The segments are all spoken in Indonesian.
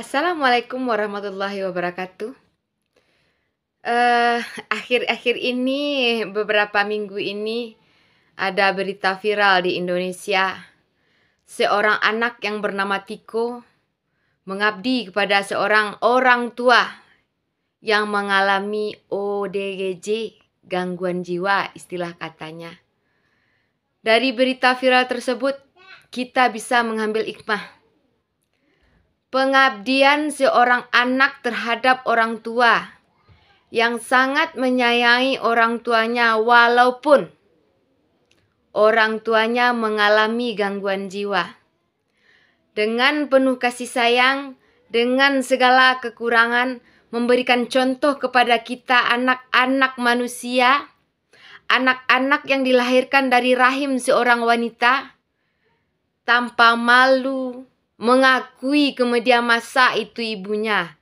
Assalamualaikum warahmatullahi wabarakatuh. Eh, akhir-akhir uh, ini, beberapa minggu ini, ada berita viral di Indonesia. Seorang anak yang bernama Tiko mengabdi kepada seorang orang tua yang mengalami ODGJ, gangguan jiwa istilah katanya. Dari berita viral tersebut, kita bisa mengambil hikmah Pengabdian seorang anak terhadap orang tua yang sangat menyayangi orang tuanya walaupun orang tuanya mengalami gangguan jiwa. Dengan penuh kasih sayang, dengan segala kekurangan, memberikan contoh kepada kita anak-anak manusia, anak-anak yang dilahirkan dari rahim seorang wanita, tanpa malu, mengakui kemudian masa itu ibunya.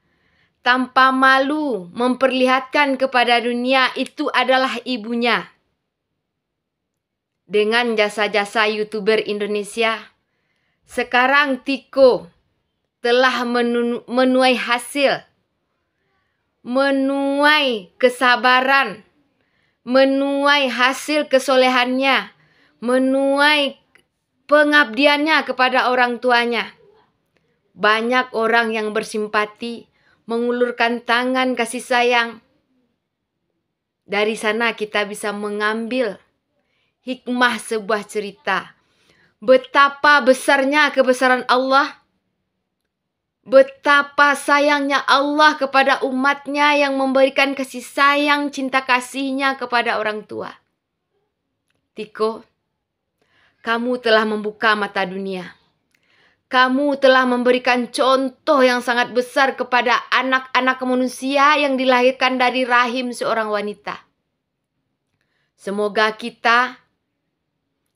Tanpa malu memperlihatkan kepada dunia itu adalah ibunya. Dengan jasa-jasa YouTuber Indonesia, sekarang Tiko telah menu menuai hasil, menuai kesabaran, menuai hasil kesolehannya, menuai pengabdiannya kepada orang tuanya. Banyak orang yang bersimpati, mengulurkan tangan kasih sayang. Dari sana kita bisa mengambil hikmah sebuah cerita. Betapa besarnya kebesaran Allah. Betapa sayangnya Allah kepada umatnya yang memberikan kasih sayang, cinta kasihnya kepada orang tua. Tiko, kamu telah membuka mata dunia. Kamu telah memberikan contoh yang sangat besar kepada anak-anak manusia yang dilahirkan dari rahim seorang wanita. Semoga kita,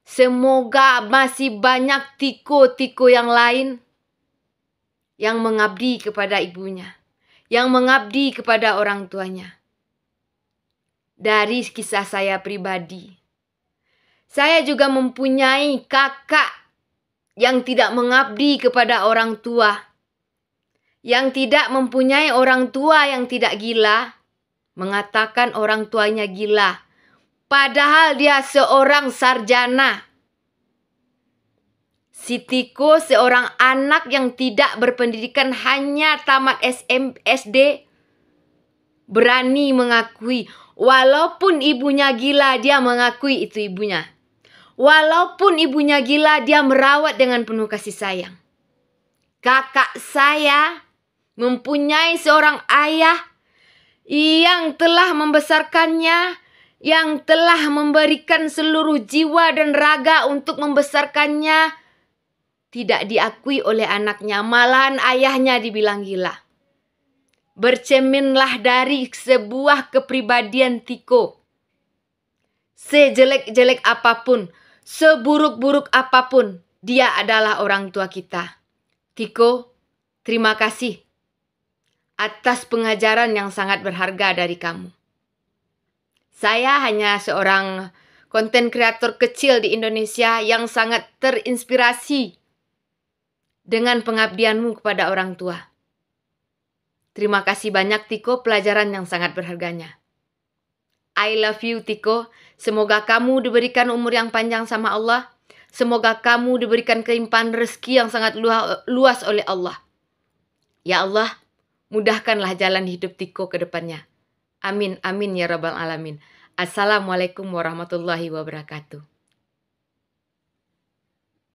semoga masih banyak tiko-tiko yang lain yang mengabdi kepada ibunya, yang mengabdi kepada orang tuanya. Dari kisah saya pribadi, saya juga mempunyai kakak yang tidak mengabdi kepada orang tua, yang tidak mempunyai orang tua yang tidak gila, mengatakan orang tuanya gila, padahal dia seorang sarjana. Sitiko seorang anak yang tidak berpendidikan hanya tamat SM, SD berani mengakui walaupun ibunya gila dia mengakui itu ibunya. Walaupun ibunya gila, dia merawat dengan penuh kasih sayang. Kakak saya mempunyai seorang ayah yang telah membesarkannya, yang telah memberikan seluruh jiwa dan raga untuk membesarkannya, tidak diakui oleh anaknya, malahan ayahnya dibilang gila. Bercerminlah dari sebuah kepribadian Tiko. Sejelek-jelek apapun, Seburuk-buruk apapun, dia adalah orang tua kita. Tiko, terima kasih atas pengajaran yang sangat berharga dari kamu. Saya hanya seorang konten kreator kecil di Indonesia yang sangat terinspirasi dengan pengabdianmu kepada orang tua. Terima kasih banyak Tiko pelajaran yang sangat berharganya. I love you Tiko. Semoga kamu diberikan umur yang panjang sama Allah. Semoga kamu diberikan kelimpahan rezeki yang sangat luas oleh Allah. Ya Allah, mudahkanlah jalan hidup Tiko ke depannya. Amin, amin ya Rabbal Alamin. Assalamualaikum warahmatullahi wabarakatuh.